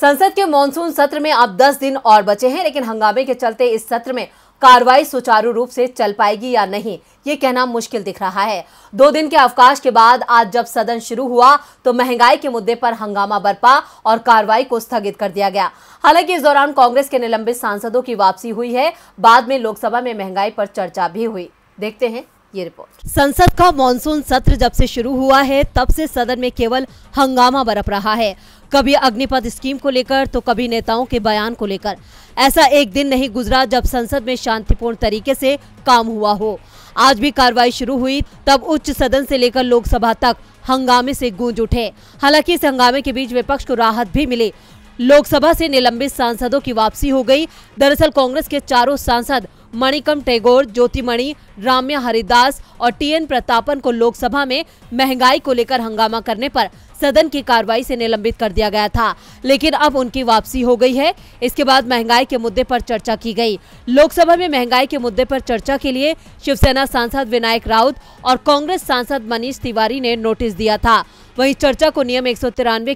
संसद के मानसून सत्र में अब 10 दिन और बचे हैं लेकिन हंगामे के चलते इस सत्र में कार्रवाई सुचारू रूप से चल पाएगी या नहीं ये कहना मुश्किल दिख रहा है दो दिन के अवकाश के बाद आज जब सदन शुरू हुआ तो महंगाई के मुद्दे पर हंगामा बरपा और कार्रवाई को स्थगित कर दिया गया हालांकि इस दौरान कांग्रेस के निलंबित सांसदों की वापसी हुई है बाद में लोकसभा में महंगाई पर चर्चा भी हुई देखते हैं ये रिपोर्ट संसद का मानसून सत्र जब से शुरू हुआ है तब से सदन में केवल हंगामा बरप रहा है कभी अग्निपथ स्कीम को लेकर तो कभी नेताओं के बयान को लेकर ऐसा एक दिन नहीं गुजरा जब संसद में शांतिपूर्ण तरीके से काम हुआ हो आज भी कार्रवाई शुरू हुई तब उच्च सदन से लेकर लोकसभा तक हंगामे से गूंज उठे हालांकि इस हंगामे के बीच विपक्ष को राहत भी मिली लोकसभा से निलंबित सांसदों की वापसी हो गई दरअसल कांग्रेस के चारों सांसद मणिकम ज्योति ज्योतिमणि राम्या हरिदास और टीएन प्रतापन को लोकसभा में महंगाई को लेकर हंगामा करने पर सदन की कार्रवाई से निलंबित कर दिया गया था लेकिन अब उनकी वापसी हो गई है इसके बाद महंगाई के मुद्दे पर चर्चा की गई लोकसभा में महंगाई के मुद्दे पर चर्चा के लिए शिवसेना सांसद विनायक राउत और कांग्रेस सांसद मनीष तिवारी ने नोटिस दिया था वहीं चर्चा को नियम एक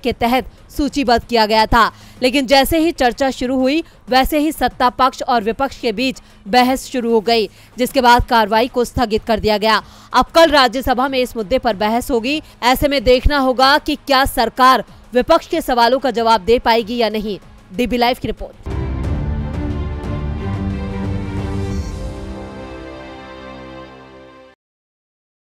के तहत सूचीबद्ध किया गया था लेकिन जैसे ही चर्चा शुरू हुई वैसे ही सत्ता पक्ष और विपक्ष के बीच बहस शुरू हो गई जिसके बाद कार्रवाई को स्थगित कर दिया गया अब कल राज्यसभा में इस मुद्दे पर बहस होगी ऐसे में देखना होगा कि क्या सरकार विपक्ष के सवालों का जवाब दे पाएगी या नहीं डीबी लाइव की रिपोर्ट